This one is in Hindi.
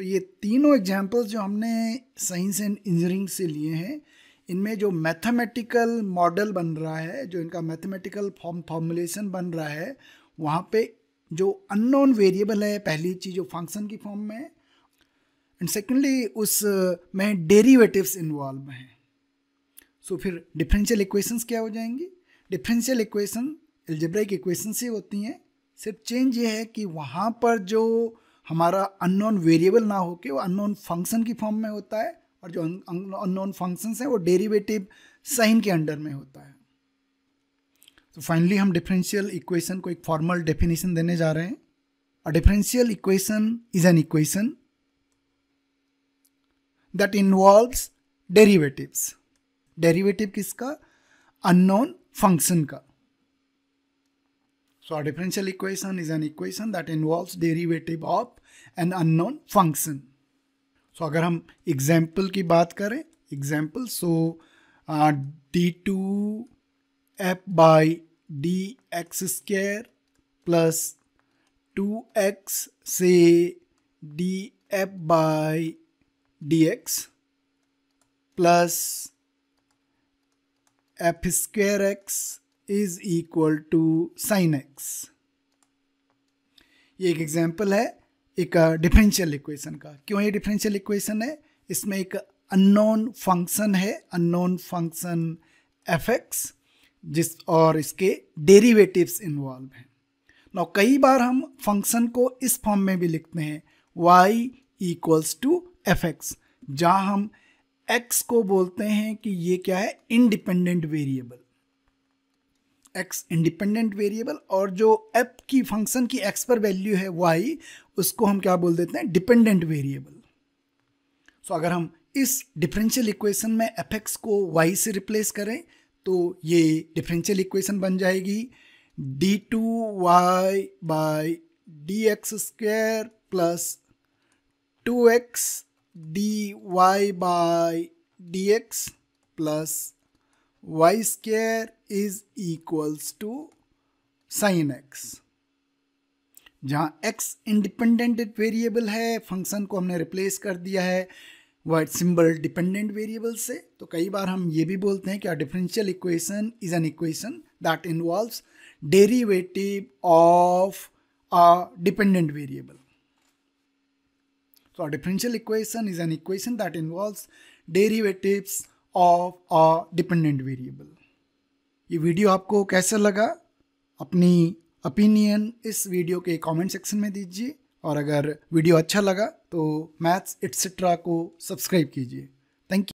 तो ये तीनों एग्जाम्पल्स जो हमने साइंस एंड इंजीनियरिंग से लिए हैं इनमें जो मैथमेटिकल मॉडल बन रहा है जो इनका मैथमेटिकल फॉर्म फॉर्मुलेशन बन रहा है वहाँ पे जो अननोन वेरिएबल है पहली चीज़ जो फंक्शन की फॉर्म में है एंड सेकेंडली उस में डेरिवेटिव्स इन्वॉल्व हैं सो फिर डिफरेंशियल इक्वेशंस क्या हो जाएंगी डिफरेंशियल इक्वेशन एल्जेब्रिक इक्वेशन से होती हैं सिर्फ चेंज ये है कि वहाँ पर जो हमारा अननोन वेरिएबल ना होके वो अननोन फंक्शन की फॉर्म में होता है और जो अननोन फंक्शन है वो डेरिवेटिव साइन के अंडर में होता है तो फाइनली हम डिफरेंशियल इक्वेशन को एक फॉर्मल डेफिनेशन देने जा रहे हैं a differential equation is an equation that involves derivatives derivative किसका अननोन फंक्शन का So our differential equation is an equation that involves derivative of an unknown function. So अगर हम example की बात करें example so uh, d2 f by dx square plus 2x say df by dx plus f square x is equal to sine x ये एक एग्जाम्पल है एक डिफरेंशियल uh, इक्वेशन का क्यों ये डिफरेंशियल इक्वेशन है इसमें एक अननोन फंक्शन है अननोन फंक्शन एफ एक्स जिस और इसके डेरिवेटिव्स इन्वॉल्व हैं नौ कई बार हम फंक्शन को इस फॉर्म में भी लिखते हैं y equals to f x जहाँ हम x को बोलते हैं कि ये क्या है independent variable x independent variable और जो एप की फंक्शन की एक्स पर वैल्यू है वाई उसको हम क्या बोल देते हैं डिपेंडेंट वेरिएबल सो अगर हम इस डिफरेंशियल इक्वेशन में एफ एक्स को वाई से रिप्लेस करें तो ये डिफरेंशियल इक्वेशन बन जाएगी d two y by d x square plus two x d y by d x plus y square is equals to sin x जहाँ x इंडिपेंडेंट वेरिएबल है फंक्शन को हमने रिप्लेस कर दिया है वर्ड सिंबल डिपेंडेंट वेरिएबल से तो कई बार हम ये भी बोलते हैं कि differential equation is an equation that involves derivative of a dependent variable. So a differential equation is an equation that involves derivatives of a dependent variable ये वीडियो आपको कैसा लगा अपनी ओपिनियन इस वीडियो के कमेंट सेक्शन में दीजिए और अगर वीडियो अच्छा लगा तो मैथ्स एट्सेट्रा को सब्सक्राइब कीजिए थैंक यू